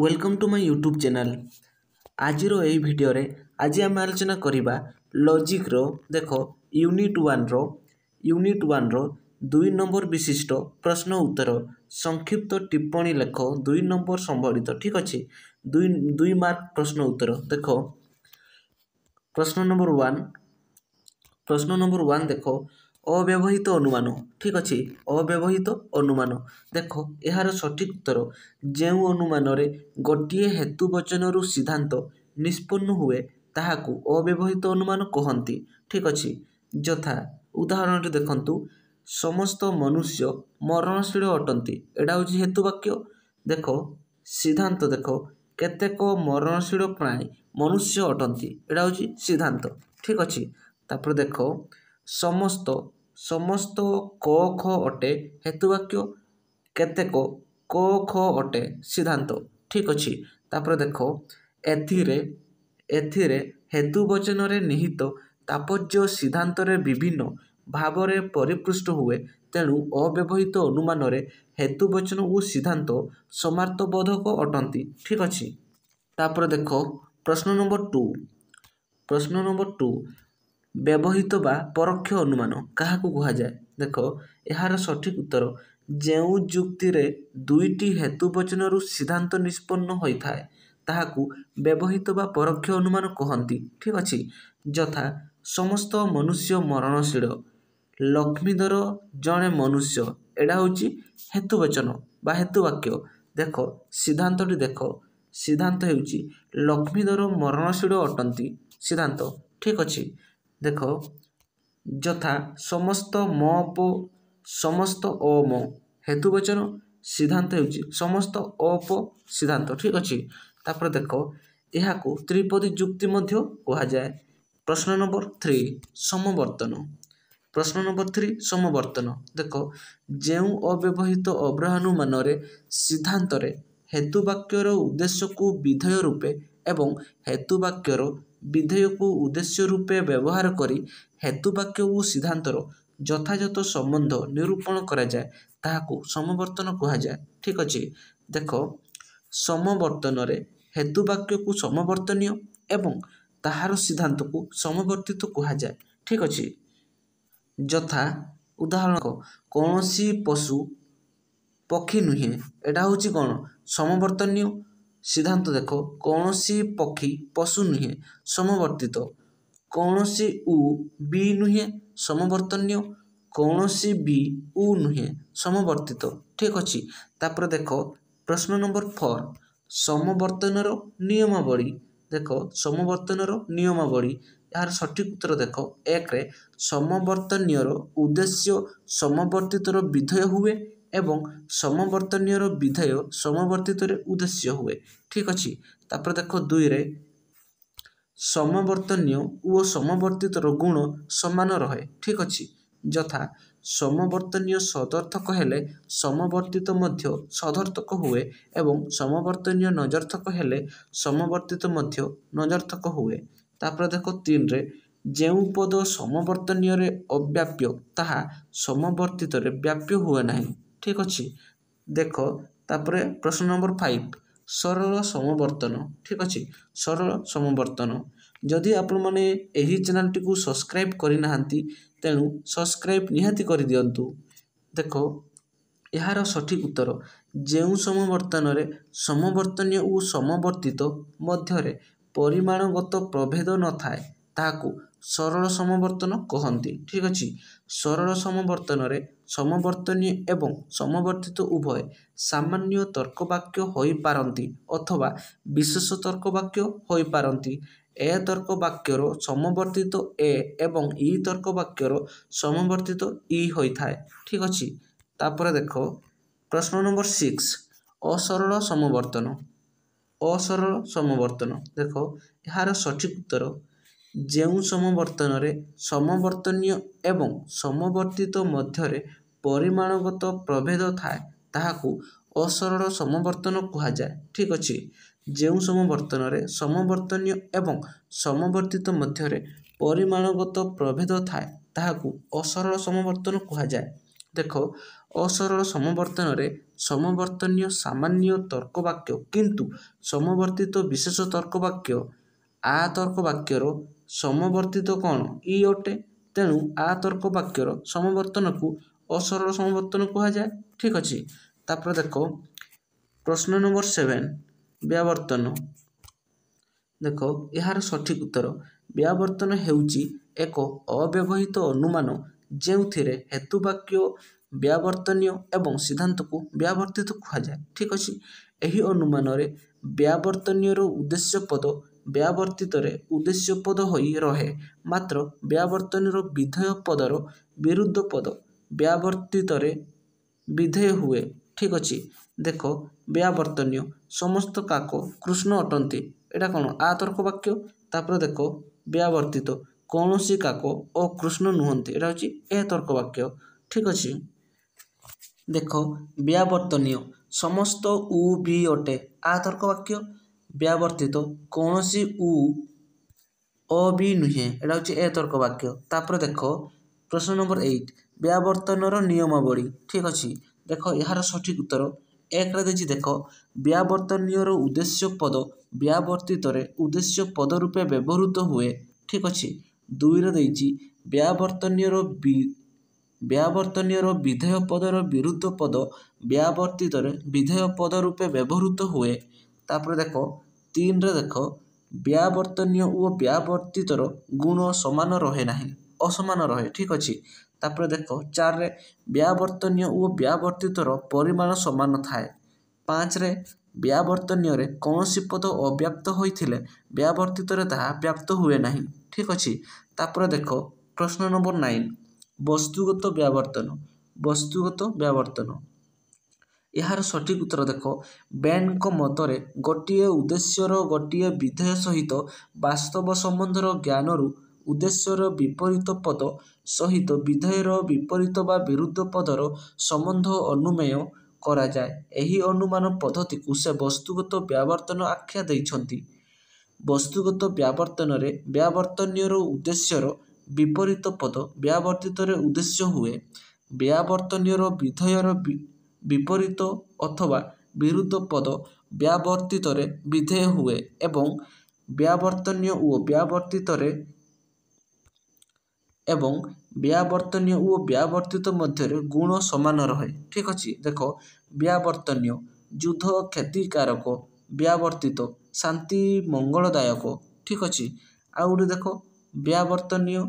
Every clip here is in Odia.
Welcome to my YouTube channel ଆଜିର ଏହି ଭିଡ଼ିଓରେ ଆଜି ଆମେ ଆଲୋଚନା କରିବା ଲଜିକ୍ର ଦେଖ ୟୁନିଟ୍ ୱାନ୍ର ୟୁନିଟ୍ ୱାନ୍ର ଦୁଇ ନମ୍ବର ବିଶିଷ୍ଟ ପ୍ରଶ୍ନ ଉତ୍ତର ସଂକ୍ଷିପ୍ତ ଟିପ୍ପଣୀ ଲେଖ ଦୁଇ ନମ୍ବର ସମ୍ବଳିତ ଠିକ୍ ଅଛି ଦୁଇ ଦୁଇ ମାର୍କ ପ୍ରଶ୍ନ ଉତ୍ତର ଦେଖ ପ୍ରଶ୍ନ ନମ୍ବର ୱାନ୍ ପ୍ରଶ୍ନ ନମ୍ବର ୱାନ୍ ଦେଖ ଅବ୍ୟବହିତ ଅନୁମାନ ଠିକ୍ ଅଛି ଅବ୍ୟବହିତ ଅନୁମାନ ଦେଖ ଏହାର ସଠିକ୍ ଉତ୍ତର ଯେଉଁ ଅନୁମାନରେ ଗୋଟିଏ ହେତୁ ବଚନରୁ ସିଦ୍ଧାନ୍ତ ନିଷ୍ପନ୍ନ ହୁଏ ତାହାକୁ ଅବ୍ୟବହିତ ଅନୁମାନ କହନ୍ତି ଠିକ୍ ଅଛି ଯଥା ଉଦାହରଣଟି ଦେଖନ୍ତୁ ସମସ୍ତ ମନୁଷ୍ୟ ମରଣଶୀଳ ଅଟନ୍ତି ଏଇଟା ହେଉଛି ହେତୁ ବାକ୍ୟ ଦେଖ ସିଦ୍ଧାନ୍ତ ଦେଖ କେତେକ ମରଣଶୀଳ ପ୍ରାଣୀ ମନୁଷ୍ୟ ଅଟନ୍ତି ଏଇଟା ହେଉଛି ସିଦ୍ଧାନ୍ତ ଠିକ୍ ଅଛି ତା'ପରେ ଦେଖ ସମସ୍ତ ସମସ୍ତ କ ଖ ଅଟେ ହେତୁ ବାକ୍ୟ କେତେକ କ ଖ ଅଟେ ସିଦ୍ଧାନ୍ତ ଠିକ୍ ଅଛି ତାପରେ ଦେଖ ଏଥିରେ ଏଥିରେ ହେତୁ ବଚନରେ ନିହିତ ତାପର୍ଯ୍ୟ ସିଦ୍ଧାନ୍ତରେ ବିଭିନ୍ନ ଭାବରେ ପରିପୃଷ୍ଟ ହୁଏ ତେଣୁ ଅବ୍ୟବହିତ ଅନୁମାନରେ ହେତୁ ବଚନ ଓ ସିଦ୍ଧାନ୍ତ ସମାର୍ଥବୋଧକ ଅଟନ୍ତି ଠିକ୍ ଅଛି ତାପରେ ଦେଖ ପ୍ରଶ୍ନ ନମ୍ବର ଟୁ ପ୍ରଶ୍ନ ନମ୍ବର ଟୁ ବ୍ୟବହୃତ ବା ପରୋକ୍ଷ ଅନୁମାନ କାହାକୁ କୁହାଯାଏ ଦେଖ ଏହାର ସଠିକ୍ ଉତ୍ତର ଯେଉଁ ଯୁକ୍ତିରେ ଦୁଇଟି ହେତୁ ବଚନରୁ ସିଦ୍ଧାନ୍ତ ନିଷ୍ପନ୍ନ ହୋଇଥାଏ ତାହାକୁ ବ୍ୟବହୃତ ବା ପରୋକ୍ଷ ଅନୁମାନ କହନ୍ତି ଠିକ୍ ଅଛି ଯଥା ସମସ୍ତ ମନୁଷ୍ୟ ମରଣଶୀଳ ଲକ୍ଷ୍ମୀଧର ଜଣେ ମନୁଷ୍ୟ ଏଇଟା ହେଉଛି ହେତୁ ବଚନ ବା ହେତୁ ବାକ୍ୟ ଦେଖ ସିଦ୍ଧାନ୍ତଟି ଦେଖ ସିଦ୍ଧାନ୍ତ ହେଉଛି ଲକ୍ଷ୍ମୀଧର ମରଣଶୀଳ ଅଟନ୍ତି ସିଦ୍ଧାନ୍ତ ଠିକ୍ ଅଛି ଦେଖ ଯଥା ସମସ୍ତ ମ ପୋ ସମସ୍ତ ଅ ମ ହେତୁବଚନ ସିଦ୍ଧାନ୍ତ ହେଉଛି ସମସ୍ତ ଅ ପୋ ସିଦ୍ଧାନ୍ତ ଠିକ୍ ଅଛି ତାପରେ ଦେଖ ଏହାକୁ ତ୍ରିପଦୀ ଯୁକ୍ତି ମଧ୍ୟ କୁହାଯାଏ ପ୍ରଶ୍ନ ନମ୍ବର ଥ୍ରୀ ସମବର୍ତ୍ତନ ପ୍ରଶ୍ନ ନମ୍ବର ଥ୍ରୀ ସମବର୍ତ୍ତନ ଦେଖ ଯେଉଁ ଅବ୍ୟବହିତ ଅବ୍ରହ୍ମାନୁମାନରେ ସିଦ୍ଧାନ୍ତରେ ହେତୁବାକ୍ୟର ଉଦ୍ଦେଶ୍ୟକୁ ବିଧେୟ ରୂପେ ଏବଂ ହେତୁ ବାକ୍ୟର ବିଧେୟକୁ ଉଦ୍ଦେଶ୍ୟ ରୂପେ ବ୍ୟବହାର କରି ହେତୁ ବାକ୍ୟ ଓ ସିଦ୍ଧାନ୍ତର ଯଥାଯଥ ସମ୍ବନ୍ଧ ନିରୂପଣ କରାଯାଏ ତାହାକୁ ସମବର୍ତ୍ତନ କୁହାଯାଏ ଠିକ୍ ଅଛି ଦେଖ ସମବର୍ତ୍ତନରେ ହେତୁ ବାକ୍ୟକୁ ସମବର୍ତ୍ତନୀୟ ଏବଂ ତାହାର ସିଦ୍ଧାନ୍ତକୁ ସମବର୍ତ୍ତିତ କୁହାଯାଏ ଠିକ୍ ଅଛି ଯଥା ଉଦାହରଣ କୌଣସି ପଶୁ ପକ୍ଷୀ ନୁହେଁ ଏଇଟା ହେଉଛି କ'ଣ ସମବର୍ତ୍ତନୀୟ ସିଦ୍ଧାନ୍ତ ଦେଖ କୌଣସି ପକ୍ଷୀ ପଶୁ ନୁହେଁ ସମବର୍ତ୍ତିତ କୌଣସି ଉ ବି ନୁହେଁ ସମବର୍ତ୍ତନୀୟ କୌଣସି ବି ଉ ନୁହେଁ ସମବର୍ତ୍ତିତ ଠିକ୍ ଅଛି ତାପରେ ଦେଖ ପ୍ରଶ୍ନ ନମ୍ବର ଫୋର୍ ସମବର୍ତ୍ତନର ନିୟମାବଳୀ ଦେଖ ସମବର୍ତ୍ତନର ନିୟମାବଳୀ ଏହାର ସଠିକ ଉତ୍ତର ଦେଖ ଏକରେ ସମବର୍ତ୍ତନୀୟର ଉଦ୍ଦେଶ୍ୟ ସମବର୍ତ୍ତିତର ବିଧେୟ ହୁଏ ଏବଂ ସମବର୍ତ୍ତନୀୟର ବିଧେୟ ସମବର୍ତ୍ତିତରେ ଉଦ୍ଦେଶ୍ୟ ହୁଏ ଠିକ୍ ଅଛି ତାପରେ ଦେଖ ଦୁଇରେ ସମବର୍ତ୍ତନୀୟ ଓ ସମବର୍ତ୍ତିତର ଗୁଣ ସମାନ ରହେ ଠିକ୍ ଅଛି ଯଥା ସମବର୍ତ୍ତନୀୟ ସଦର୍ଥକ ହେଲେ ସମବର୍ତ୍ତିତ ମଧ୍ୟ ସଦର୍ଥକ ହୁଏ ଏବଂ ସମବର୍ତ୍ତନୀୟ ନଜର୍ଥକ ହେଲେ ସମବର୍ତ୍ତିତ ମଧ୍ୟ ନଜର୍ଥକ ହୁଏ ତାପରେ ଦେଖ ତିନିରେ ଯେଉଁ ପଦ ସମବର୍ତ୍ତନୀୟରେ ଅବ୍ୟାପ୍ୟ ତାହା ସମବର୍ତ୍ତିତରେ ବ୍ୟାପ୍ୟ ହୁଏ ନାହିଁ ଠିକ୍ ଅଛି ଦେଖ ତାପରେ ପ୍ରଶ୍ନ ନମ୍ବର ଫାଇଭ ସରଳ ସମବର୍ତ୍ତନ ଠିକ୍ ଅଛି ସରଳ ସମବର୍ତ୍ତନ ଯଦି ଆପଣମାନେ ଏହି ଚ୍ୟାନେଲଟିକୁ ସବସ୍କ୍ରାଇବ୍ କରିନାହାନ୍ତି ତେଣୁ ସବସ୍କ୍ରାଇବ୍ ନିହାତି କରିଦିଅନ୍ତୁ ଦେଖ ଏହାର ସଠିକ୍ ଉତ୍ତର ଯେଉଁ ସମବର୍ତ୍ତନରେ ସମବର୍ତ୍ତନୀୟ ଓ ସମବର୍ତ୍ତିତ ମଧ୍ୟରେ ପରିମାଣଗତ ପ୍ରଭେଦ ନଥାଏ ତାହାକୁ ସରଳ ସମବର୍ତ୍ତନ କହନ୍ତି ଠିକ୍ ଅଛି ସରଳ ସମବର୍ତ୍ତନରେ ସମବର୍ତ୍ତନୀୟ ଏବଂ ସମବର୍ତ୍ତିତ ଉଭୟ ସାମାନ୍ୟ ତର୍କ ବାକ୍ୟ ହୋଇପାରନ୍ତି ଅଥବା ବିଶେଷ ତର୍କ ବାକ୍ୟ ହୋଇପାରନ୍ତି ଏ ତର୍କ ବାକ୍ୟର ସମବର୍ତ୍ତିତ ଏ ଏବଂ ଇ ତର୍କ ବାକ୍ୟର ସମବର୍ତ୍ତିତ ଇ ହୋଇଥାଏ ଠିକ୍ ଅଛି ତାପରେ ଦେଖ ପ୍ରଶ୍ନ ନମ୍ବର ସିକ୍ସ ଅସରଳ ସମବର୍ତ୍ତନ ଅସରଳ ସମବର୍ତ୍ତନ ଦେଖ ଏହାର ସଠିକ ଉତ୍ତର ଯେଉଁ ସମବର୍ତ୍ତନରେ ସମବର୍ତ୍ତନୀୟ ଏବଂ ସମବର୍ତ୍ତିତ ମଧ୍ୟରେ ପରିମାଣଗତ ପ୍ରଭେଦ ଥାଏ ତାହାକୁ ଅସରଳ ସମବର୍ତ୍ତନ କୁହାଯାଏ ଠିକ୍ ଅଛି ଯେଉଁ ସମବର୍ତ୍ତନରେ ସମବର୍ତ୍ତନୀୟ ଏବଂ ସମବର୍ତ୍ତିତ ମଧ୍ୟରେ ପରିମାଣଗତ ପ୍ରଭେଦ ଥାଏ ତାହାକୁ ଅସରଳ ସମବର୍ତ୍ତନ କୁହାଯାଏ ଦେଖ ଅସରଳ ସମବର୍ତ୍ତନରେ ସମବର୍ତ୍ତନୀୟ ସାମାନ୍ୟ ତର୍କ ବାକ୍ୟ କିନ୍ତୁ ସମବର୍ତ୍ତିତ ବିଶେଷ ତର୍କ ବାକ୍ୟ ଆ ତର୍କ ବାକ୍ୟର ସମବର୍ତ୍ତିତ କ'ଣ ଇ ଅଟେ ତେଣୁ ଆ ତର୍କ ବାକ୍ୟର ସମବର୍ତ୍ତନକୁ ଅସରଳ ସମବର୍ତ୍ତନ କୁହାଯାଏ ଠିକ୍ ଅଛି ତାପରେ ଦେଖ ପ୍ରଶ୍ନ ନମ୍ବର ସେଭେନ୍ ବ୍ୟବର୍ତ୍ତନ ଦେଖ ଏହାର ସଠିକ୍ ଉତ୍ତର ବ୍ୟବର୍ତ୍ତନ ହେଉଛି ଏକ ଅବ୍ୟବହିତ ଅନୁମାନ ଯେଉଁଥିରେ ହେତୁବାକ୍ୟ ବ୍ୟବର୍ତ୍ତନୀୟ ଏବଂ ସିଦ୍ଧାନ୍ତକୁ ବ୍ୟବର୍ତ୍ତିତ କୁହାଯାଏ ଠିକ୍ ଅଛି ଏହି ଅନୁମାନରେ ବ୍ୟବର୍ତ୍ତନୀୟର ଉଦ୍ଦେଶ୍ୟ ପଦ ବ୍ୟବର୍ତ୍ତିତରେ ଉଦ୍ଦେଶ୍ୟ ପଦ ହୋଇ ରହେ ମାତ୍ର ବ୍ୟବର୍ତ୍ତନର ବିଧେୟ ପଦର ବିରୁଦ୍ଧ ପଦ ବ୍ୟବର୍ତ୍ତିତରେ ବିଧେୟ ହୁଏ ଠିକ୍ ଅଛି ଦେଖ ବ୍ୟବର୍ତ୍ତନୀୟ ସମସ୍ତ କାକ କୃଷ୍ଣ ଅଟନ୍ତି ଏଇଟା କ'ଣ ଆ ତର୍କ ବାକ୍ୟ ତାପରେ ଦେଖ ବ୍ୟବର୍ତ୍ତିତ କୌଣସି କାକ ଓ କୃଷ୍ଣ ନୁହନ୍ତି ଏଇଟା ହେଉଛି ଏ ତର୍କ ବାକ୍ୟ ଠିକ୍ ଅଛି ଦେଖ ବ୍ୟବର୍ତ୍ତନୀୟ ସମସ୍ତ ଉ ବି ଅଟେ ଆ ତର୍କ ବାକ୍ୟ ବ୍ୟାବର୍ତ୍ତିତ କୌଣସି ଉ ଅ ବି ନୁହେଁ ଏଇଟା ହେଉଛି ଏ ତର୍କ ବାକ୍ୟ ତାପରେ ଦେଖ ପ୍ରଶ୍ନ ନମ୍ବର ଏଇଟ୍ ବ୍ୟାବର୍ତ୍ତନର ନିୟମାବଳୀ ଠିକ୍ ଅଛି ଦେଖ ଏହାର ସଠିକ୍ ଉତ୍ତର ଏକରେ ଦେଇଛି ଦେଖ ବ୍ୟାବର୍ତ୍ତନୀୟର ଉଦ୍ଦେଶ୍ୟ ପଦ ବ୍ୟାବର୍ତ୍ତିତରେ ଉଦ୍ଦେଶ୍ୟ ପଦ ରୂପେ ବ୍ୟବହୃତ ହୁଏ ଠିକ୍ ଅଛି ଦୁଇରେ ଦେଇଛି ବ୍ୟାବର୍ତ୍ତନୀୟର ବି ବ୍ୟାବର୍ତ୍ତନୀୟର ବିଧେୟ ପଦର ବିରୁଦ୍ଧ ପଦ ବ୍ୟାବର୍ତ୍ତିତରେ ବିଧେୟ ପଦ ରୂପେ ବ୍ୟବହୃତ ହୁଏ ତାପରେ ଦେଖ ତିନିରେ ଦେଖ ବ୍ୟାବର୍ତ୍ତନୀୟ ଓ ବ୍ୟାବର୍ତ୍ତିତର ଗୁଣ ସମାନ ରହେ ନାହିଁ ଅସମାନ ରହେ ଠିକ୍ ଅଛି ତାପରେ ଦେଖ ଚାରିରେ ବ୍ୟାବର୍ତ୍ତନୀୟ ଓ ବ୍ୟାବର୍ତ୍ତିତର ପରିମାଣ ସମାନ ଥାଏ ପାଞ୍ଚରେ ବ୍ୟାବର୍ତ୍ତନୀୟରେ କୌଣସି ପଦ ଅବ୍ୟାପ୍ତ ହୋଇଥିଲେ ବ୍ୟାବର୍ତ୍ତିତରେ ତାହା ବ୍ୟାପ୍ତ ହୁଏ ନାହିଁ ଠିକ୍ ଅଛି ତାପରେ ଦେଖ ପ୍ରଶ୍ନ ନମ୍ବର ନାଇନ୍ ବସ୍ତୁଗତ ବ୍ୟାବର୍ତ୍ତନ ବସ୍ତୁଗତ ବ୍ୟାବର୍ତ୍ତନ ଏହାର ସଠିକ୍ ଉତ୍ତର ଦେଖ ବ୍ୟାଣ୍ଡଙ୍କ ମତରେ ଗୋଟିଏ ଉଦ୍ଦେଶ୍ୟର ଗୋଟିଏ ବିଧେୟ ସହିତ ବାସ୍ତବ ସମ୍ବନ୍ଧର ଜ୍ଞାନରୁ ଉଦ୍ଦେଶ୍ୟର ବିପରୀତ ପଦ ସହିତ ବିଧେୟର ବିପରୀତ ବା ବିରୁଦ୍ଧ ପଦର ସମ୍ବନ୍ଧ ଅନୁମେୟ କରାଯାଏ ଏହି ଅନୁମାନ ପଦ୍ଧତିକୁ ସେ ବସ୍ତୁଗତ ବ୍ୟବର୍ତ୍ତନ ଆଖ୍ୟା ଦେଇଛନ୍ତି ବସ୍ତୁଗତ ବ୍ୟାବର୍ତ୍ତନରେ ବ୍ୟବର୍ତ୍ତନୀୟର ଉଦ୍ଦେଶ୍ୟର ବିପରୀତ ପଦ ବ୍ୟବର୍ତ୍ତିତରେ ଉଦ୍ଦେଶ୍ୟ ହୁଏ ବ୍ୟବର୍ତ୍ତନୀୟର ବିଧେୟର ବିପରୀତ ଅଥବା ବିରୁଦ୍ଧ ପଦ ବ୍ୟାବର୍ତ୍ତିତରେ ବିଧେୟ ହୁଏ ଏବଂ ବ୍ୟାବର୍ତ୍ତନୀୟ ଓ ବ୍ୟାବର୍ତ୍ତିତରେ ଏବଂ ବ୍ୟାବର୍ତ୍ତନୀୟ ଓ ବ୍ୟାବର୍ତ୍ତିତ ମଧ୍ୟରେ ଗୁଣ ସମାନ ରହେ ଠିକ୍ ଅଛି ଦେଖ ବ୍ୟାବର୍ତ୍ତନୀୟ ଯୁଦ୍ଧ କ୍ଷତିକାରକ ବ୍ୟାବର୍ତ୍ତିତ ଶାନ୍ତି ମଙ୍ଗଳଦାୟକ ଠିକ୍ ଅଛି ଆଉ ଗୋଟେ ଦେଖ ବ୍ୟାବର୍ତ୍ତନୀୟ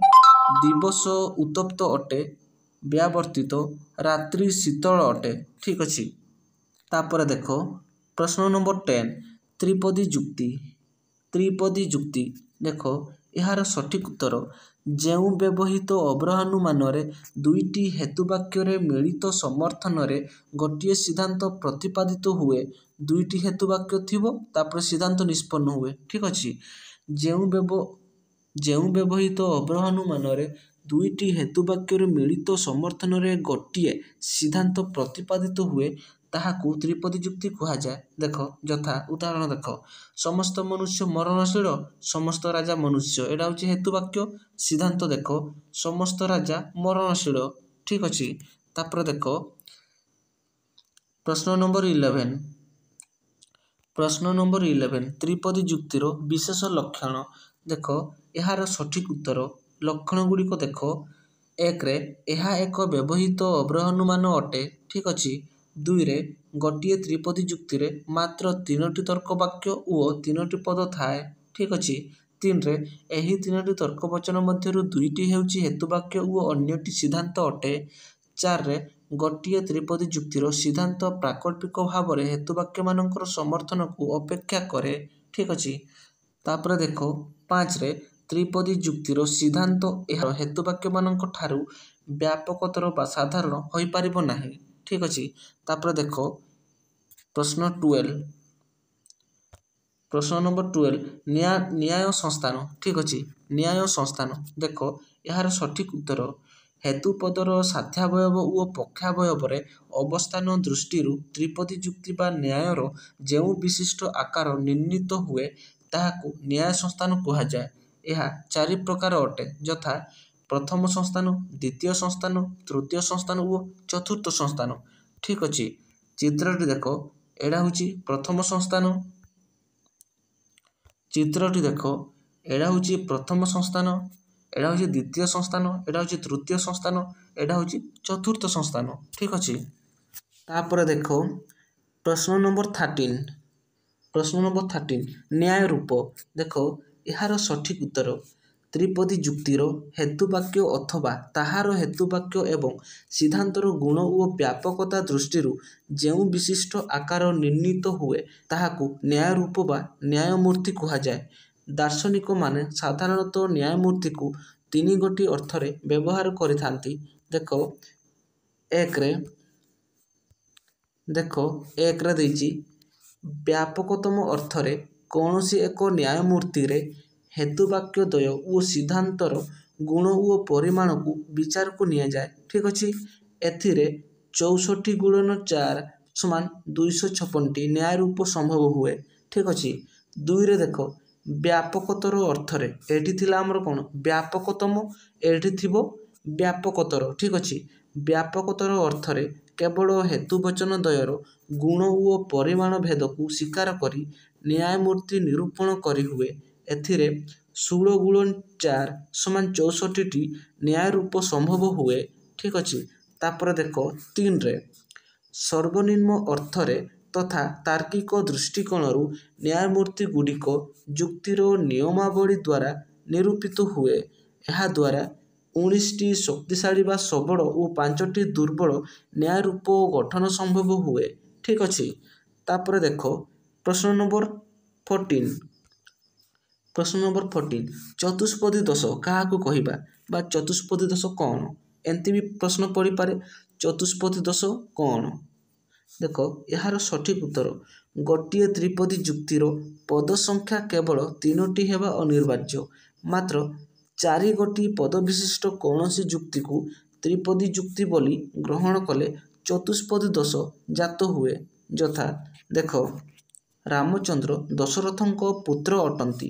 ଦିବସ ଉତ୍ତପ୍ତ ଅଟେ ବ୍ୟବର୍ତ୍ତିତ ରାତ୍ରି ଶୀତଳ ଅଟେ ଠିକ୍ ଅଛି ତାପରେ ଦେଖ ପ୍ରଶ୍ନ ନମ୍ବର ଟେନ୍ ତ୍ରିପଦୀ ଯୁକ୍ତି ତ୍ରିପଦୀ ଯୁକ୍ତି ଦେଖ ଏହାର ସଠିକ୍ ଉତ୍ତର ଯେଉଁ ବ୍ୟବହୃତ ଅବ୍ରହାନୁମାନରେ ଦୁଇଟି ହେତୁ ବାକ୍ୟରେ ମିଳିତ ସମର୍ଥନରେ ଗୋଟିଏ ସିଦ୍ଧାନ୍ତ ପ୍ରତିପାଦିତ ହୁଏ ଦୁଇଟି ହେତୁ ବାକ୍ୟ ଥିବ ତାପରେ ସିଦ୍ଧାନ୍ତ ନିଷ୍ପନ୍ନ ହୁଏ ଠିକ୍ ଅଛି ଯେଉଁ ବ୍ୟବ ଯେଉଁ ବ୍ୟବହୃତ ଅବ୍ରହାନୁମାନରେ ଦୁଇଟି ହେତୁ ବାକ୍ୟର ମିଳିତ ସମର୍ଥନରେ ଗୋଟିଏ ସିଦ୍ଧାନ୍ତ ପ୍ରତିପାଦିତ ହୁଏ ତାହାକୁ ତ୍ରିପଦି ଯୁକ୍ତି କୁହାଯାଏ ଦେଖ ଯଥା ଉଦାହରଣ ଦେଖ ସମସ୍ତ ମନୁଷ୍ୟ ମରଣଶୀଳ ସମସ୍ତ ରାଜା ମନୁଷ୍ୟ ଏଇଟା ହେଉଛି ହେତୁ ବାକ୍ୟ ସିଦ୍ଧାନ୍ତ ଦେଖ ସମସ୍ତ ରାଜା ମରଣଶୀଳ ଠିକ୍ ଅଛି ତାପରେ ଦେଖ ପ୍ରଶ୍ନ ନମ୍ବର ଇଲେଭେନ୍ ପ୍ରଶ୍ନ ନମ୍ବର ଇଲେଭେନ୍ ତ୍ରିପଦୀ ଯୁକ୍ତିର ବିଶେଷ ଲକ୍ଷଣ ଦେଖ ଏହାର ସଠିକ୍ ଉତ୍ତର ଲକ୍ଷଣ ଗୁଡ଼ିକ ଦେଖ ଏକରେ ଏହା ଏକ ବ୍ୟବହୃତ ଅଭ୍ରହନୁମାନ ଅଟେ ଠିକ୍ ଅଛି ଦୁଇରେ ଗୋଟିଏ ତ୍ରିପଦୀ ଯୁକ୍ତିରେ ମାତ୍ର ତିନୋଟି ତର୍କ ବାକ୍ୟ ଓ ତିନୋଟି ପଦ ଥାଏ ଠିକ୍ ଅଛି ତିନିରେ ଏହି ତିନୋଟି ତର୍କ ବଚନ ମଧ୍ୟରୁ ଦୁଇଟି ହେଉଛି ହେତୁ ବାକ୍ୟ ଓ ଅନ୍ୟଟି ସିଦ୍ଧାନ୍ତ ଅଟେ ଚାରିରେ ଗୋଟିଏ ତ୍ରିପଦୀ ଯୁକ୍ତିର ସିଦ୍ଧାନ୍ତ ପ୍ରାକଳ୍ପିକ ଭାବରେ ହେତୁବାକ୍ୟମାନଙ୍କର ସମର୍ଥନକୁ ଅପେକ୍ଷା କରେ ଠିକ୍ ଅଛି ତାପରେ ଦେଖ ପାଞ୍ଚରେ ତ୍ରିପଦୀ ଯୁକ୍ତିର ସିଦ୍ଧାନ୍ତ ଏହାର ହେତୁବାକ୍ୟମାନଙ୍କ ଠାରୁ ବ୍ୟାପକତର ବା ସାଧାରଣ ହୋଇପାରିବ ନାହିଁ ଠିକ୍ ଅଛି ତାପରେ ଦେଖ ପ୍ରଶ୍ନ ଟୁଏଲଭ ପ୍ରଶ୍ନ ନମ୍ବର ଟୁଏଲଭ ନ୍ୟା ନ୍ୟାୟ ସଂସ୍ଥାନ ଠିକ୍ ଅଛି ନ୍ୟାୟ ସଂସ୍ଥାନ ଦେଖ ଏହାର ସଠିକ ଉତ୍ତର ହେତୁପଦର ସାଧ୍ୟାବୟବ ଓ ପକ୍ଷାବୟବରେ ଅବସ୍ଥାନ ଦୃଷ୍ଟିରୁ ତ୍ରିପଦୀ ଯୁକ୍ତି ବା ନ୍ୟାୟର ଯେଉଁ ବିଶିଷ୍ଟ ଆକାର ନିର୍ଣ୍ଣିତ ହୁଏ ତାହାକୁ ନ୍ୟାୟ ସଂସ୍ଥାନ କୁହାଯାଏ ଏହା ଚାରି ପ୍ରକାର ଅଟେ ଯଥା ପ୍ରଥମ ସଂସ୍ଥାନ ଦ୍ୱିତୀୟ ସଂସ୍ଥାନ ତୃତୀୟ ସଂସ୍ଥାନ ଓ ଚତୁର୍ଥ ସଂସ୍ଥାନ ଠିକ୍ ଅଛି ଚିତ୍ରଟି ଦେଖ ଏଇଟା ହେଉଛି ପ୍ରଥମ ସଂସ୍ଥାନ ଚିତ୍ରଟି ଦେଖ ଏଇଟା ହେଉଛି ପ୍ରଥମ ସଂସ୍ଥାନ ଏଇଟା ହେଉଛି ଦ୍ୱିତୀୟ ସଂସ୍ଥାନ ଏଇଟା ହେଉଛି ତୃତୀୟ ସଂସ୍ଥାନ ଏଇଟା ହେଉଛି ଚତୁର୍ଥ ସଂସ୍ଥାନ ଠିକ୍ ଅଛି ତାପରେ ଦେଖ ପ୍ରଶ୍ନ ନମ୍ବର ଥାର୍ଟିନ୍ ପ୍ରଶ୍ନ ନମ୍ବର ଥାର୍ଟିନ୍ ନ୍ୟାୟ ରୂପ ଦେଖ ଏହାର ସଠିକ୍ ଉତ୍ତର ତ୍ରିପଦୀ ଯୁକ୍ତିର ହେତୁବାକ୍ୟ ଅଥବା ତାହାର ହେତୁବାକ୍ୟ ଏବଂ ସିଦ୍ଧାନ୍ତର ଗୁଣ ଓ ବ୍ୟାପକତା ଦୃଷ୍ଟିରୁ ଯେଉଁ ବିଶିଷ୍ଟ ଆକାର ନିର୍ଣ୍ଣୀତ ହୁଏ ତାହାକୁ ନ୍ୟାୟରୂପ ବା ନ୍ୟାୟମୂର୍ତ୍ତି କୁହାଯାଏ ଦାର୍ଶନିକମାନେ ସାଧାରଣତଃ ନ୍ୟାୟମୂର୍ତ୍ତିକୁ ତିନି ଗୋଟି ଅର୍ଥରେ ବ୍ୟବହାର କରିଥାନ୍ତି ଦେଖ ଏକରେ ଦେଖ ଏକରେ ଦେଇଛି ବ୍ୟାପକତମ ଅର୍ଥରେ କୌଣସି ଏକ ନ୍ୟାୟମୂର୍ତ୍ତିରେ ହେତୁ ହେତୁବାକ୍ୟଦ୍ୱୟ ଓ ସିଦ୍ଧାନ୍ତର ଗୁଣ ଓ ପରିମାଣକୁ ବିଚାରକୁ ନିଆଯାଏ। ଠିକ୍ ଅଛି। ଏଥିରେ ଚଉଷଠି ଗୁଣନ ଚାରି ସମାନ ଦୁଇଶହ ଛପନଟି ନ୍ୟାୟ ରୂପ ସମ୍ଭବ ହୁଏ। ଠିକ୍ ଅଛି। ଦୁଇରେ ଦେଖ ବ୍ୟାପକତର ଅର୍ଥରେ ଏଇଠି ଥିଲା ଆମର କ'ଣ ବ୍ୟାପକତମ ଏଇଠି ଥିବ ବ୍ୟାପକତର ଠିକ୍ ଅଛି। ବ୍ୟାପକତର ଅର୍ଥରେ କେବଳ ହେତୁବଚନ ଦ୍ୱୟର ଗୁଣ ଓ ପରିମାଣ ଭେଦକୁ ସ୍ୱୀକାର କରି ନ୍ୟାୟମୂର୍ତ୍ତି ନିରୂପଣ କରିହୁଏ। ଏଥିରେ ଷୋହଳ ଗୁଣନ ଚାରି ସମାନ ଚଉଷଠିଟି ନ୍ୟାୟ ରୂପ ସମ୍ଭବ ହୁଏ। ଠିକ୍ ଅଛି। ତା'ପରେ ଦେଖ ତିନିରେ ସର୍ବନିମ୍ନ ଅର୍ଥରେ ତଥା ତାର୍କିକ ଦୃଷ୍ଟିକୋଣରୁ ନ୍ୟାୟମୂର୍ତ୍ତି ଗୁଡ଼ିକ ଯୁକ୍ତିର ନିୟମାବଳୀ ଦ୍ୱାରା ନିରୂପିତ ହୁଏ। ଏହାଦ୍ୱାରା ଉଣେଇଶଟି ଶକ୍ତିଶାଳୀ ବା ସବଳ ଓ ପାଞ୍ଚଟି ଦୁର୍ବଳ ନ୍ୟାୟ ରୂପ ଗଠନ ସମ୍ଭବ ହୁଏ। ଠିକ୍ ଅଛି। ତା'ପରେ ଦେଖ ପ୍ରଶ୍ନ ନମ୍ବର ଫୋର୍ଟିନ୍ ପ୍ରଶ୍ନ ନମ୍ବର ଫୋର୍ଟିନ୍ ଚତୁଷ୍ପଦୀ ଦୋଷ କାହାକୁ କହିବା ବା ଚତୁଷ୍ପଦୀ ଦୋଷ କ'ଣ ଏମିତି ବି ପ୍ରଶ୍ନ ପଡ଼ିପାରେ ଚତୁଷ୍ପଦୀ ଦୋଷ କ'ଣ ଦେଖ ଏହାର ସଠିକ ଉତ୍ତର ଗୋଟିଏ ତ୍ରିପଦୀ ଯୁକ୍ତିର ପଦ ସଂଖ୍ୟା କେବଳ ତିନୋଟି ହେବା ଅନିର୍ବାର୍ଯ୍ୟ ମାତ୍ର ଚାରି ଗୋଟି ପଦ ବିଶିଷ୍ଟ କୌଣସି ଯୁକ୍ତିକୁ ତ୍ରିପଦୀ ଯୁକ୍ତି ବୋଲି ଗ୍ରହଣ କଲେ ଚତୁଷ୍ପଦୀ ଦୋଷ ଜାତ ହୁଏ ଯଥା ଦେଖ ରାମଚନ୍ଦ୍ର ଦଶରଥଙ୍କ ପୁତ୍ର ଅଟନ୍ତି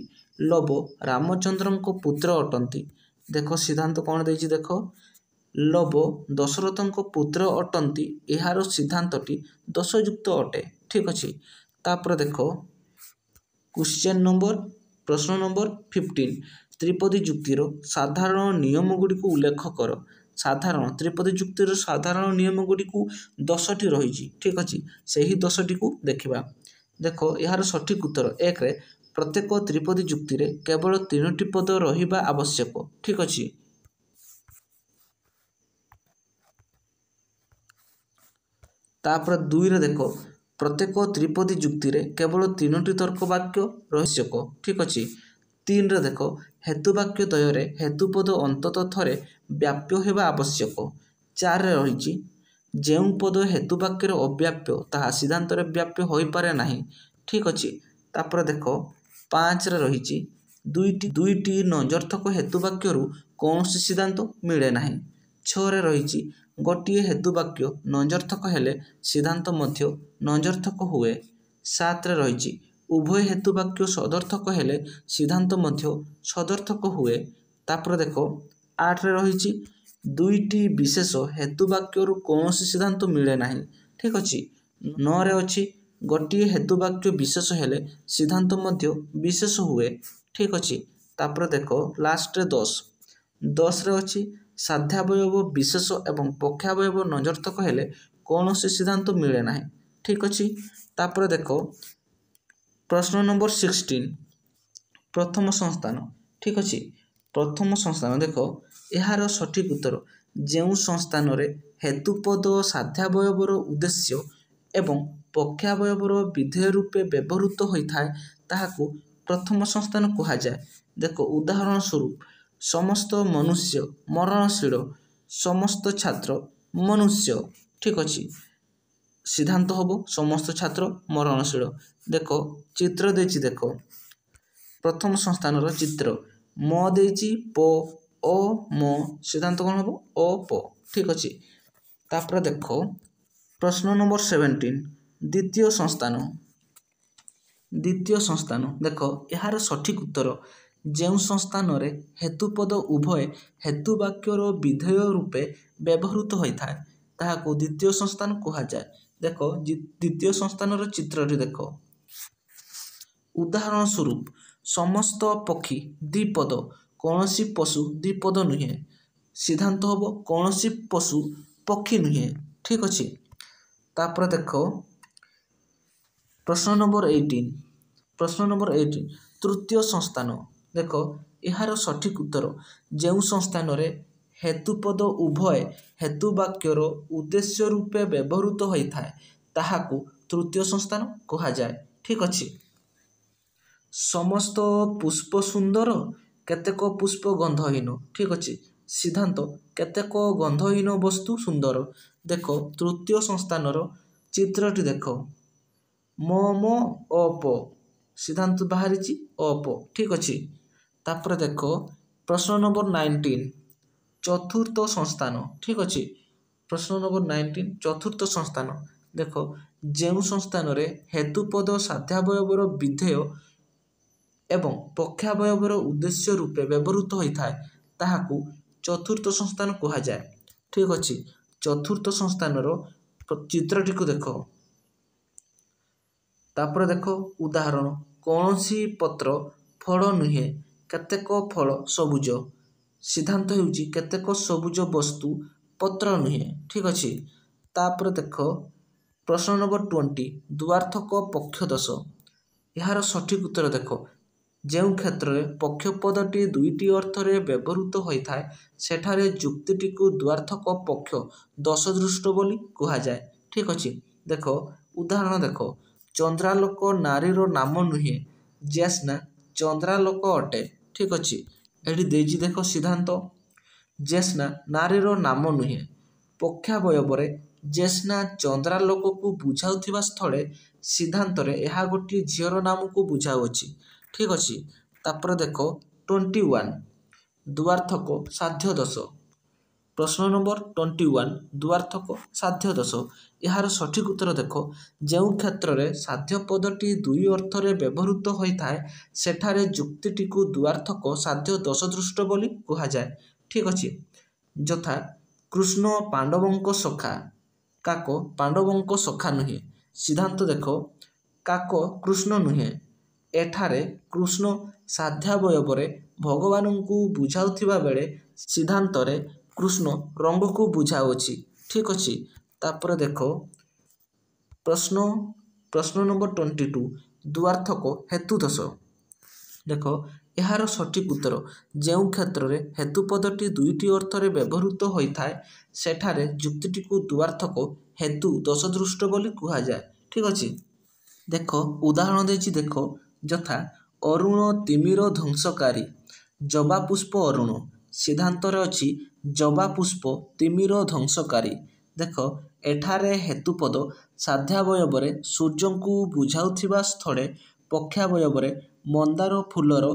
ଲବ ରାମଚନ୍ଦ୍ରଙ୍କ ପୁତ୍ର ଅଟନ୍ତି ଦେଖ ସିଦ୍ଧାନ୍ତ କ'ଣ ଦେଇଛି ଦେଖ ଲବ ଦଶରଥଙ୍କ ପୁତ୍ର ଅଟନ୍ତି ଏହାର ସିଦ୍ଧାନ୍ତଟି ଦଶଯୁକ୍ତ ଅଟେ ଠିକ୍ ଅଛି ତାପରେ ଦେଖ କ୍ୱଶ୍ଚିନ୍ ନମ୍ବର ପ୍ରଶ୍ନ ନମ୍ବର ଫିଫ୍ଟିନ୍ ତ୍ରିପଦୀ ଯୁକ୍ତିର ସାଧାରଣ ନିୟମ ଗୁଡ଼ିକୁ ଉଲ୍ଲେଖ କର ସାଧାରଣ ତ୍ରିପଦୀ ଯୁକ୍ତିର ସାଧାରଣ ନିୟମ ଗୁଡ଼ିକୁ ଦଶଟି ରହିଛି ଠିକ୍ ଅଛି ସେହି ଦଶଟିକୁ ଦେଖିବା ଦେଖ ଏହାର ସଠିକ୍ ଉତ୍ତର ଏକରେ ପ୍ରତ୍ୟେକ ତ୍ରିପଦୀ ଯୁକ୍ତିରେ କେବଳ ତିନୋଟି ପଦ ରହିବା ଆବଶ୍ୟକ ଠିକ୍ ଅଛି ତାପରେ ଦୁଇରେ ଦେଖ ପ୍ରତ୍ୟେକ ତ୍ରିପଦୀ ଯୁକ୍ତିରେ କେବଳ ତିନୋଟି ତର୍କ ବାକ୍ୟ ରହସ୍ୟକ ଠିକ୍ ଅଛି ତିନିରେ ଦେଖ ହେତୁବାକ୍ୟ ଦ୍ୱୟରେ ହେତୁପଦ ଅନ୍ତତଃ ଥରେ ବ୍ୟାପ୍ୟ ହେବା ଆବଶ୍ୟକ ଚାରିରେ ରହିଛି ଯେଉଁ ପଦ ହେତୁ ବାକ୍ୟର ଅବ୍ୟାପ୍ୟ ତାହା ସିଦ୍ଧାନ୍ତରେ ବ୍ୟାପ୍ୟ ହୋଇପାରେ ନାହିଁ ଠିକ୍ ଅଛି ତାପରେ ଦେଖ ପାଞ୍ଚରେ ରହିଛି ଦୁଇଟି ଦୁଇଟି ନଜର୍ଥକ ହେତୁ ବାକ୍ୟରୁ କୌଣସି ସିଦ୍ଧାନ୍ତ ମିଳେ ନାହିଁ ଛଅରେ ରହିଛି ଗୋଟିଏ ହେତୁ ବାକ୍ୟ ନଜର୍ଥକ ହେଲେ ସିଦ୍ଧାନ୍ତ ମଧ୍ୟ ନଜର୍ଥକ ହୁଏ ସାତରେ ରହିଛି ଉଭୟ ହେତୁ ବାକ୍ୟ ସଦର୍ଥକ ହେଲେ ସିଦ୍ଧାନ୍ତ ମଧ୍ୟ ସଦର୍ଥକ ହୁଏ ତାପରେ ଦେଖ ଆଠରେ ରହିଛି ଦୁଇଟି ବିଶେଷ ହେତୁ ବାକ୍ୟରୁ କୌଣସି ସିଦ୍ଧାନ୍ତ ମିଳେ ନାହିଁ ଠିକ୍ ଅଛି ନରେ ଅଛି ଗୋଟିଏ ହେତୁ ବାକ୍ୟ ବିଶେଷ ହେଲେ ସିଦ୍ଧାନ୍ତ ମଧ୍ୟ ବିଶେଷ ହୁଏ ଠିକ୍ ଅଛି ତାପରେ ଦେଖ ଲାଷ୍ଟରେ ଦଶ ଦଶରେ ଅଛି ସାଧ୍ୟାବୟବ ବିଶେଷ ଏବଂ ପକ୍ଷାବୟବ ନଜର୍ତକ ହେଲେ କୌଣସି ସିଦ୍ଧାନ୍ତ ମିଳେ ନାହିଁ ଠିକ୍ ଅଛି ତାପରେ ଦେଖ ପ୍ରଶ୍ନ ନମ୍ବର ସିକ୍ସଟିନ୍ ପ୍ରଥମ ସଂସ୍ଥାନ ଠିକ୍ ଅଛି ପ୍ରଥମ ସଂସ୍ଥାନ ଦେଖ ଏହାର ସଠିକ୍ ଉତ୍ତର ଯେଉଁ ସଂସ୍ଥାନରେ ହେତୁପଦ ସାଧ୍ୟାବୟବର ଉଦ୍ଦେଶ୍ୟ ଏବଂ ପକ୍ଷାବୟବର ବିଧେୟ ରୂପେ ବ୍ୟବହୃତ ହୋଇଥାଏ ତାହାକୁ ପ୍ରଥମ ସଂସ୍ଥାନ କୁହାଯାଏ ଦେଖ ଉଦାହରଣ ସ୍ୱରୂପ ସମସ୍ତ ମନୁଷ୍ୟ ମରଣଶୀଳ ସମସ୍ତ ଛାତ୍ର ମନୁଷ୍ୟ ଠିକ୍ ଅଛି ସିଦ୍ଧାନ୍ତ ହେବ ସମସ୍ତ ଛାତ୍ର ମରଣଶୀଳ ଦେଖ ଚିତ୍ର ଦେଇଛି ଦେଖ ପ୍ରଥମ ସଂସ୍ଥାନର ଚିତ୍ର ମ ଦେଇଛି ପ ଓ ମୋ ସିଦ୍ଧାନ୍ତ କ'ଣ ହେବ ଓ ପୋ ଠିକ୍ ଅଛି ତାପରେ ଦେଖ ପ୍ରଶ୍ନ ନମ୍ବର ସେଭେଣ୍ଟିନ୍ ଦ୍ୱିତୀୟ ସଂସ୍ଥାନ ଦ୍ୱିତୀୟ ସଂସ୍ଥାନ ଦେଖ ଏହାର ସଠିକ୍ ଉତ୍ତର ଯେଉଁ ସଂସ୍ଥାନରେ ହେତୁପଦ ଉଭୟ ହେତୁବାକ୍ୟର ବିଧେୟ ରୂପେ ବ୍ୟବହୃତ ହୋଇଥାଏ ତାହାକୁ ଦ୍ୱିତୀୟ ସଂସ୍ଥାନ କୁହାଯାଏ ଦେଖ ଦ୍ୱିତୀୟ ସଂସ୍ଥାନର ଚିତ୍ରଟି ଦେଖ ଉଦାହରଣ ସ୍ୱରୂପ ସମସ୍ତ ପକ୍ଷୀ ଦ୍ୱିପଦ କୌଣସି ପଶୁ ଦ୍ୱିପଦ ନୁହେଁ ସିଦ୍ଧାନ୍ତ ହେବ କୌଣସି ପଶୁ ପକ୍ଷୀ ନୁହେଁ ଠିକ୍ ଅଛି ତାପରେ ଦେଖ ପ୍ରଶ୍ନ ନମ୍ବର ଏଇଟିନ୍ ପ୍ରଶ୍ନ ନମ୍ବର ଏଇଟିନ୍ ତୃତୀୟ ସଂସ୍ଥାନ ଦେଖ ଏହାର ସଠିକ୍ ଉତ୍ତର ଯେଉଁ ସଂସ୍ଥାନରେ ହେତୁପଦ ଉଭୟ ହେତୁ ବାକ୍ୟର ଉଦ୍ଦେଶ୍ୟ ରୂପେ ବ୍ୟବହୃତ ହୋଇଥାଏ ତାହାକୁ ତୃତୀୟ ସଂସ୍ଥାନ କୁହାଯାଏ ଠିକ୍ ଅଛି ସମସ୍ତ ପୁଷ୍ପ ସୁନ୍ଦର କେତେକ ପୁଷ୍ପ ଗନ୍ଧହୀନ ଠିକ୍ ଅଛି ସିଦ୍ଧାନ୍ତ କେତେକ ଗନ୍ଧହୀନ ବସ୍ତୁ ସୁନ୍ଦର ଦେଖ ତୃତୀୟ ସଂସ୍ଥାନର ଚିତ୍ରଟି ଦେଖ ମୋ ମୋ ଅପ ସିଦ୍ଧାନ୍ତ ବାହାରିଛି ଅପ ଠିକ୍ ଅଛି ତାପରେ ଦେଖ ପ୍ରଶ୍ନ ନମ୍ବର ନାଇନଟିନ୍ ଚତୁର୍ଥ ସଂସ୍ଥାନ ଠିକ୍ ଅଛି ପ୍ରଶ୍ନ ନମ୍ବର ନାଇନଟିନ୍ ଚତୁର୍ଥ ସଂସ୍ଥାନ ଦେଖ ଯେଉଁ ସଂସ୍ଥାନରେ ହେତୁପଦ ସାଧ୍ୟାବୟବର ବିଧେୟ ଏବଂ ପକ୍ଷାବୟବର ଉଦ୍ଦେଶ୍ୟ ରୂପେ ବ୍ୟବହୃତ ହୋଇଥାଏ ତାହାକୁ ଚତୁର୍ଥ ସଂସ୍ଥାନ କୁହାଯାଏ ଠିକ୍ ଅଛି ଚତୁର୍ଥ ସଂସ୍ଥାନର ଚିତ୍ରଟିକୁ ଦେଖ ତାପରେ ଦେଖ ଉଦାହରଣ କୌଣସି ପତ୍ର ଫଳ ନୁହେଁ କେତେକ ଫଳ ସବୁଜ ସିଦ୍ଧାନ୍ତ ହେଉଛି କେତେକ ସବୁଜ ବସ୍ତୁ ପତ୍ର ନୁହେଁ ଠିକ୍ ଅଛି ତାପରେ ଦେଖ ପ୍ରଶ୍ନ ନମ୍ବର ଟ୍ୱେଣ୍ଟି ଦ୍ୱାର୍ଥକ ପକ୍ଷ ଦଶ ଏହାର ସଠିକ ଉତ୍ତର ଦେଖ ଯେଉଁ କ୍ଷେତ୍ରରେ ପକ୍ଷପଦଟି ଦୁଇଟି ଅର୍ଥରେ ବ୍ୟବହୃତ ହୋଇଥାଏ ସେଠାରେ ଯୁକ୍ତିଟିକୁ ଦ୍ୱାର୍ଥକ ପକ୍ଷ ଦଶଦୃଷ୍ଟ ବୋଲି କୁହାଯାଏ ଠିକ୍ ଅଛି ଦେଖ ଉଦାହରଣ ଦେଖ ଚନ୍ଦ୍ରାଲୋକ ନାରୀର ନାମ ନୁହେଁ ଜ୍ୟାସ୍ନା ଚନ୍ଦ୍ରାଲୋକ ଅଟେ ଠିକ୍ ଅଛି ଏଠି ଦେଇଛି ଦେଖ ସିଦ୍ଧାନ୍ତ ଜ୍ୟେଷ୍ଣା ନାରୀର ନାମ ନୁହେଁ ପକ୍ଷାବୟବରେ ଜ୍ୟେଷ୍ଣା ଚନ୍ଦ୍ରାଲୋକକୁ ବୁଝାଉଥିବା ସ୍ଥଳେ ସିଦ୍ଧାନ୍ତରେ ଏହା ଗୋଟିଏ ଝିଅର ନାମକୁ ବୁଝାଉଅଛି ଠିକ୍ ଅଛି ତାପରେ ଦେଖ ଟ୍ୱେଣ୍ଟି ୱାନ୍ ଦ୍ୱାର୍ଥକ ସାଧ୍ୟ ଦୋଷ ପ୍ରଶ୍ନ ନମ୍ବର ଟ୍ୱେଣ୍ଟି ୱାନ୍ ଦ୍ୱାର୍ଥକ ସାଧ୍ୟ ଦୋଷ ଏହାର ସଠିକ୍ ଉତ୍ତର ଦେଖ ଯେଉଁ କ୍ଷେତ୍ରରେ ସାଧ୍ୟ ପଦଟି ଦୁଇ ଅର୍ଥରେ ବ୍ୟବହୃତ ହୋଇଥାଏ ସେଠାରେ ଯୁକ୍ତିଟିକୁ ଦ୍ୱାର୍ଥକ ସାଧ୍ୟ ଦୋଷ ଦୃଷ୍ଟ ବୋଲି କୁହାଯାଏ ଠିକ୍ ଅଛି ଯଥା କୃଷ୍ଣ ପାଣ୍ଡବଙ୍କ ସଖା କାକ ପାଣ୍ଡବଙ୍କ ସଖା ନୁହେଁ ସିଦ୍ଧାନ୍ତ ଦେଖ କାକ କୃଷ୍ଣ ନୁହେଁ ଏଠାରେ କୃଷ୍ଣ ସାଧ୍ୟାବୟବରେ ଭଗବାନଙ୍କୁ ବୁଝାଉଥିବା ବେଳେ ସିଦ୍ଧାନ୍ତରେ କୃଷ୍ଣ ରଙ୍ଗକୁ ବୁଝାଉଅଛି ଠିକ୍ ଅଛି ତାପରେ ଦେଖ ପ୍ରଶ୍ନ ପ୍ରଶ୍ନ ନମ୍ବର ଟ୍ୱେଣ୍ଟି ଟୁ ଦ୍ୱାର୍ଥକ ହେତୁ ଦୋଷ ଦେଖ ଏହାର ସଠିକ୍ ଉତ୍ତର ଯେଉଁ କ୍ଷେତ୍ରରେ ହେତୁ ପଦଟି ଦୁଇଟି ଅର୍ଥରେ ବ୍ୟବହୃତ ହୋଇଥାଏ ସେଠାରେ ଯୁକ୍ତିଟିକୁ ଦ୍ୱାର୍ଥକ ହେତୁ ଦୋଷ ଦୋଷଦୃଷ୍ଟ ବୋଲି କୁହାଯାଏ ଠିକ୍ ଅଛି ଦେଖ ଉଦାହରଣ ଦେଇଛି ଦେଖ ଯଥା ଅରୁଣ ତିମିର ଧ୍ୱଂସକାରୀ ଜବା ପୁଷ୍ପ ଅରୁଣ ସିଦ୍ଧାନ୍ତରେ ଅଛି ଜବା ପୁଷ୍ପ ତିମିର ଧ୍ୱଂସକାରୀ ଦେଖ ଏଠାରେ ହେତୁପଦ ସାଧ୍ୟାବୟବରେ ସୂର୍ଯ୍ୟଙ୍କୁ ବୁଝାଉଥିବା ସ୍ଥଳେ ପକ୍ଷାବୟବରେ ମନ୍ଦାର ଫୁଲର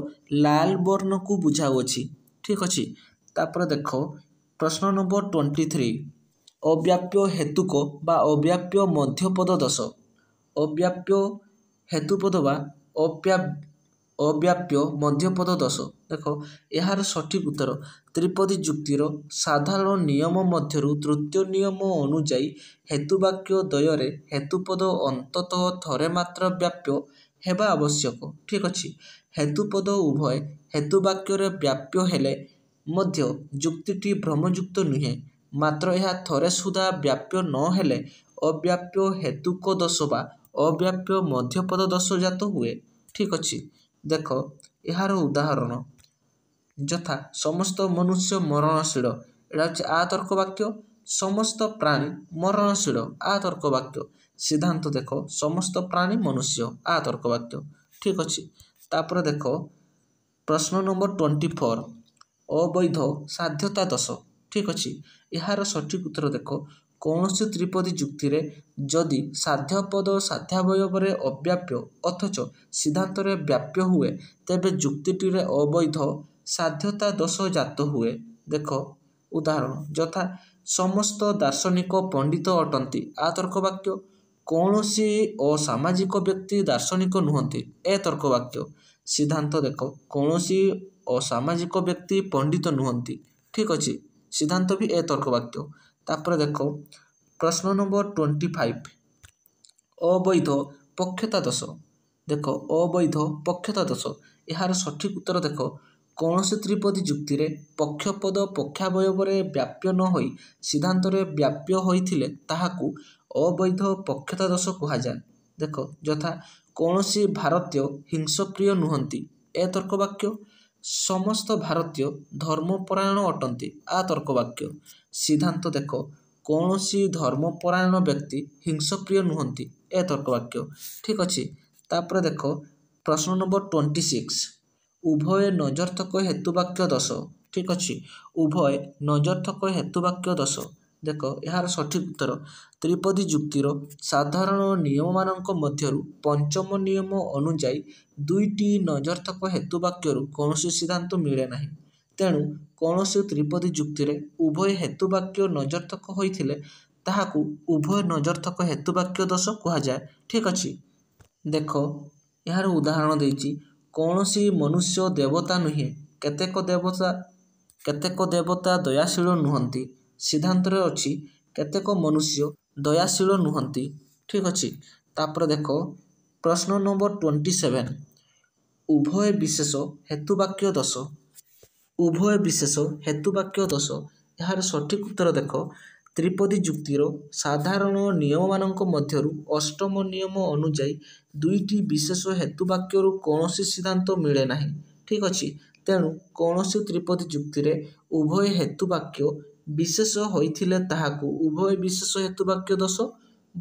ଲାଲ ବର୍ଣ୍ଣକୁ ବୁଝାଉଅଛି ଠିକ୍ ଅଛି ତାପରେ ଦେଖ ପ୍ରଶ୍ନ ନମ୍ବର ଟ୍ୱେଣ୍ଟି ଥ୍ରୀ ଅବ୍ୟାପ୍ୟ ହେତୁକ ବା ଅବ୍ୟାପ୍ୟ ମଧ୍ୟପଦ ଦଶ ଅବ୍ୟାପ୍ୟ ହେତୁପଦ ବା ଅବ୍ୟାପ୍ୟ ମଧ୍ୟପଦ ଦୋଷ ଦେଖ ଏହାର ସଠିକ୍ ଉତ୍ତର ତ୍ରିପଦୀ ଯୁକ୍ତିର ସାଧାରଣ ନିୟମ ମଧ୍ୟରୁ ତୃତୀୟ ନିୟମ ଅନୁଯାୟୀ ହେତୁବାକ୍ୟ ଦ୍ୱୟରେ ହେତୁପଦ ଅନ୍ତତଃ ଥରେ ମାତ୍ର ବ୍ୟାପ୍ୟ ହେବା ଆବଶ୍ୟକ ଠିକ୍ ଅଛି ହେତୁପଦ ଉଭୟ ହେତୁବାକ୍ୟରେ ବ୍ୟାପ୍ୟ ହେଲେ ମଧ୍ୟ ଯୁକ୍ତିଟି ଭ୍ରମଯୁକ୍ତ ନୁହେଁ ମାତ୍ର ଏହା ଥରେ ସୁଦ୍ଧା ବ୍ୟାପ୍ୟ ନହେଲେ ଅବ୍ୟାପ୍ୟ ହେତୁକ ଦୋଷ ବା ଅବ୍ୟାପ୍ୟ ମଧ୍ୟପଦ ଦଶ ଜାତ ହୁଏ ଠିକ୍ ଅଛି ଦେଖ ଏହାର ଉଦାହରଣ ଯଥା ସମସ୍ତ ମନୁଷ୍ୟ ମରଣଶୀଳ ଏଇଟା ହେଉଛି ଆ ତର୍କ ବାକ୍ୟ ସମସ୍ତ ପ୍ରାଣୀ ମରଣଶୀଳ ଆ ତର୍କ ବାକ୍ୟ ସିଦ୍ଧାନ୍ତ ଦେଖ ସମସ୍ତ ପ୍ରାଣୀ ମନୁଷ୍ୟ ଆ ତର୍କ ବାକ୍ୟ ଠିକ୍ ଅଛି ତାପରେ ଦେଖ ପ୍ରଶ୍ନ ନମ୍ବର ଟ୍ୱେଣ୍ଟି ଫୋର୍ ଅବୈଧ ସାଧ୍ୟତା ଦଶ ଠିକ୍ ଅଛି ଏହାର ସଠିକ୍ ଉତ୍ତର ଦେଖ କୌଣସି ତ୍ରିପଦୀ ଯୁକ୍ତିରେ ଯଦି ସାଧ୍ୟପଦ ସାଧ୍ୟାବୟବରେ ଅବ୍ୟାପ୍ୟ ଅଥଚ ସିଦ୍ଧାନ୍ତରେ ବ୍ୟାପ୍ୟ ହୁଏ ତେବେ ଯୁକ୍ତିଟିରେ ଅବୈଧ ସାଧ୍ୟତା ଦୋଷ ଜାତ ହୁଏ ଦେଖ ଉଦାହରଣ ଯଥା ସମସ୍ତ ଦାର୍ଶନିକ ପଣ୍ଡିତ ଅଟନ୍ତି ଆ ତର୍କ ବାକ୍ୟ କୌଣସି ଅସାମାଜିକ ବ୍ୟକ୍ତି ଦାର୍ଶନିକ ନୁହନ୍ତି ଏ ତର୍କ ବାକ୍ୟ ସିଦ୍ଧାନ୍ତ ଦେଖ କୌଣସି ଅସାମାଜିକ ବ୍ୟକ୍ତି ପଣ୍ଡିତ ନୁହନ୍ତି ଠିକ୍ ଅଛି ସିଦ୍ଧାନ୍ତ ବି ଏ ତର୍କ ବାକ୍ୟ ତାପରେ ଦେଖ ପ୍ରଶ୍ନ ନମ୍ବର ଟ୍ୱେଣ୍ଟି ଫାଇଭ ଅବୈଧ ପକ୍ଷତା ଦୋଷ ଦେଖ ଅବୈଧ ପକ୍ଷତା ଦୋଷ ଏହାର ସଠିକ ଉତ୍ତର ଦେଖ କୌଣସି ତ୍ରିପଦୀ ଯୁକ୍ତିରେ ପକ୍ଷପଦ ପକ୍ଷାବୟବରେ ବ୍ୟାପ୍ୟ ନ ହୋଇ ସିଦ୍ଧାନ୍ତରେ ବ୍ୟାପ୍ୟ ହୋଇଥିଲେ ତାହାକୁ ଅବୈଧ ପକ୍ଷତା ଦୋଷ କୁହାଯାଏ ଦେଖ ଯଥା କୌଣସି ଭାରତୀୟ ହିଂସପ୍ରିୟ ନୁହଁନ୍ତି ଏ ତର୍କ ବାକ୍ୟ ସମସ୍ତ ଭାରତୀୟ ଧର୍ମପରାୟଣ ଅଟନ୍ତି ଆ ତର୍କବାକ୍ୟ ସିଦ୍ଧାନ୍ତ ଦେଖ କୌଣସି ଧର୍ମପରାୟଣ ବ୍ୟକ୍ତି ହିଂସପ୍ରିୟ ନୁହନ୍ତି ଏ ତର୍କବାକ୍ୟ ଠିକ୍ ଅଛି ତାପରେ ଦେଖ ପ୍ରଶ୍ନ ନମ୍ବର ଟ୍ୱେଣ୍ଟି ସିକ୍ସ ଉଭୟ ନଜର୍ଥକ ହେତୁବାକ୍ୟ ଦଶ ଠିକ୍ ଅଛି ଉଭୟ ନଜର୍ଥକ ହେତୁବାକ୍ୟ ଦଶ ଦେଖ ଏହାର ସଠିକ୍ ଉତ୍ତର ତ୍ରିପଦୀ ଯୁକ୍ତିର ସାଧାରଣ ନିୟମମାନଙ୍କ ମଧ୍ୟରୁ ପଞ୍ଚମ ନିୟମ ଅନୁଯାୟୀ ଦୁଇଟି ନଜର୍ଥକ ହେତୁ ବାକ୍ୟରୁ କୌଣସି ସିଦ୍ଧାନ୍ତ ମିଳେ ନାହିଁ ତେଣୁ କୌଣସି ତ୍ରିପଦୀ ଯୁକ୍ତିରେ ଉଭୟ ହେତୁ ବାକ୍ୟ ନଜର୍ଥକ ହୋଇଥିଲେ ତାହାକୁ ଉଭୟ ନଜର୍ଥକ ହେତୁ ବାକ୍ୟ ଦୋଷ କୁହାଯାଏ ଠିକ୍ ଅଛି ଦେଖ ଏହାର ଉଦାହରଣ ଦେଇଛି କୌଣସି ମନୁଷ୍ୟ ଦେବତା ନୁହେଁ କେତେକ ଦେବତା କେତେକ ଦେବତା ଦୟାଶୀଳ ନୁହନ୍ତି ସିଦ୍ଧାନ୍ତରେ ଅଛି କେତେକ ମନୁଷ୍ୟ ଦୟାଶୀଳ ନୁହନ୍ତି ଠିକ୍ ଅଛି ତାପରେ ଦେଖ ପ୍ରଶ୍ନ ନମ୍ବର ଟ୍ୱେଣ୍ଟି ସେଭେନ୍ ଉଭୟ ବିଶେଷ ହେତୁବାକ୍ୟ ଦଶ ଉଭୟ ବିଶେଷ ହେତୁବାକ୍ୟ ଦଶ ଏହାର ସଠିକ ଉତ୍ତର ଦେଖ ତ୍ରିପଦୀ ଯୁକ୍ତିର ସାଧାରଣ ନିୟମମାନଙ୍କ ମଧ୍ୟରୁ ଅଷ୍ଟମ ନିୟମ ଅନୁଯାୟୀ ଦୁଇଟି ବିଶେଷ ହେତୁବାକ୍ୟରୁ କୌଣସି ସିଦ୍ଧାନ୍ତ ମିଳେ ନାହିଁ ଠିକ୍ ଅଛି ତେଣୁ କୌଣସି ତ୍ରିପଦୀ ଯୁକ୍ତିରେ ଉଭୟ ହେତୁବାକ୍ୟ ବିଶେଷ ହୋଇଥିଲେ ତାହାକୁ ଉଭୟ ବିଶେଷ ହେତୁବାକ୍ୟ ଦୋଷ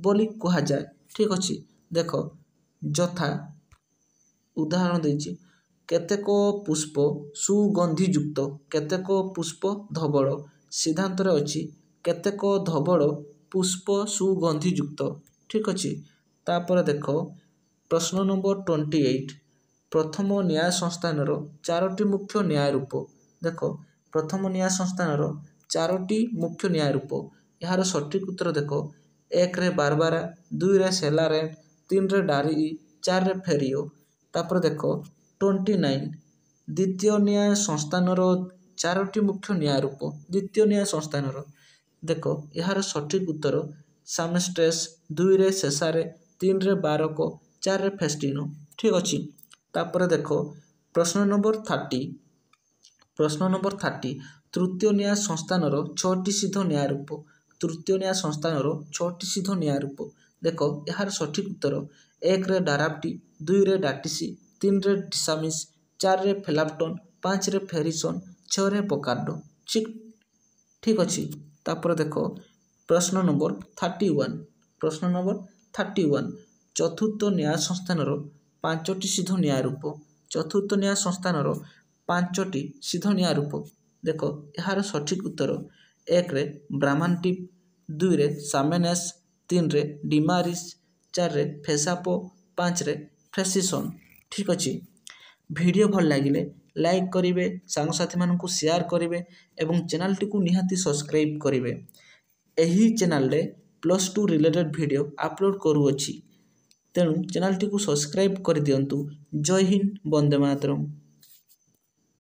ବୋଲି କୁହାଯାଏ ଠିକ୍ ଅଛି ଦେଖ ଯଥା ଉଦାହରଣ ଦେଇଛି କେତେକ ପୁଷ୍ପ ସୁଗନ୍ଧିଯୁକ୍ତ କେତେକ ପୁଷ୍ପ ଧବଳ ସିଦ୍ଧାନ୍ତରେ ଅଛି କେତେକ ଧବଳ ପୁଷ୍ପ ସୁଗନ୍ଧିଯୁକ୍ତ ଠିକ୍ ଅଛି ତାପରେ ଦେଖ ପ୍ରଶ୍ନ ନମ୍ବର ଟ୍ୱେଣ୍ଟି ଏଇଟ୍ ପ୍ରଥମ ନ୍ୟାୟ ସଂସ୍ଥାନର ଚାରୋଟି ମୁଖ୍ୟ ନ୍ୟାୟ ରୂପ ଦେଖ ପ୍ରଥମ ନ୍ୟାୟ ସଂସ୍ଥାନର ଚାରୋଟି ମୁଖ୍ୟ ନ୍ୟାୟ ରୂପ ଏହାର ସଠିକ ଉତ୍ତର ଦେଖ ଏକରେ ବାରବାରା ଦୁଇରେ ସେଲାରେ ତିନିରେ ଡାରି ଚାରିରେ ଫେରିଓ ତାପରେ ଦେଖ ଟ୍ୱେଣ୍ଟି ନାଇନ୍ ଦ୍ୱିତୀୟ ନ୍ୟାୟ ସଂସ୍ଥାନର ଚାରୋଟି ମୁଖ୍ୟ ନ୍ୟାୟ ରୂପ ଦ୍ୱିତୀୟ ନ୍ୟାୟ ସଂସ୍ଥାନର ଦେଖ ଏହାର ସଠିକ ଉତ୍ତର ସାମେଷ୍ଟ୍ରେସ୍ ଦୁଇରେ ଶେଷାରେ ତିନିରେ ବାରକ ଚାରିରେ ଫେଷ୍ଟିନୋ ଠିକ୍ ଅଛି ତାପରେ ଦେଖ ପ୍ରଶ୍ନ ନମ୍ବର ଥାର୍ଟି ପ୍ରଶ୍ନ ନମ୍ବର ଥାର୍ଟି ତୃତୀୟ ନ୍ୟାୟ ସଂସ୍ଥାନର ଛଅଟି ସିଦ୍ଧ ନ୍ୟାୟ ରୂପ ତୃତୀୟ ନ୍ୟାୟ ସଂସ୍ଥାନର ଛଅଟି ସିଦ୍ଧ ନ୍ୟାୟ ରୂପ ଦେଖ ଏହାର ସଠିକ ଉତ୍ତର ଏକରେ ଡାରାପ୍ଟି ଦୁଇରେ ଡାଟିସି ତିନିରେ ଡିସାମିସ୍ ଚାରିରେ ଫେଲାପଟନ୍ ପାଞ୍ଚରେ ଫେରିସନ୍ ଛଅରେ ପୋକାର୍ଡ଼ୋ ଠିକ ଠିକ୍ ଅଛି ତାପରେ ଦେଖ ପ୍ରଶ୍ନ ନମ୍ବର ଥାର୍ଟି ୱାନ୍ ପ୍ରଶ୍ନ ନମ୍ବର ଥାର୍ଟି ୱାନ୍ ଚତୁର୍ଥ ନ୍ୟାୟ ସଂସ୍ଥାନର ପାଞ୍ଚଟି ସିଦ୍ଧ ନ୍ୟାୟ ରୂପ ଚତୁର୍ଥ ନ୍ୟାୟ ସଂସ୍ଥାନର ପାଞ୍ଚଟି ସିଦ୍ଧ ନ୍ୟାୟ ରୂପ ଦେଖ ଏହାର ସଠିକ୍ ଉତ୍ତର ଏକରେ ବ୍ରାହ୍ମାଣ୍ଟିପ୍ ଦୁଇରେ ସାମେନେସ୍ ତିନିରେ ଡିମାରିସ୍ ଚାରିରେ ଫେସାପୋ ପାଞ୍ଚରେ ଫ୍ରେସିସନ୍ ଠିକ୍ ଅଛି ଭିଡ଼ିଓ ଭଲ ଲାଗିଲେ ଲାଇକ୍ କରିବେ ସାଙ୍ଗସାଥିମାନଙ୍କୁ ସେୟାର କରିବେ ଏବଂ ଚ୍ୟାନେଲ୍ଟିକୁ ନିହାତି ସବସ୍କ୍ରାଇବ୍ କରିବେ ଏହି ଚ୍ୟାନେଲରେ plus two related video upload କରୁଅଛି ତେଣୁ ଚ୍ୟାନେଲ୍ଟିକୁ ସବସ୍କ୍ରାଇବ୍ କରିଦିଅନ୍ତୁ ଜୟ ହିନ୍ଦ ବନ୍ଦେ ମାତରମ୍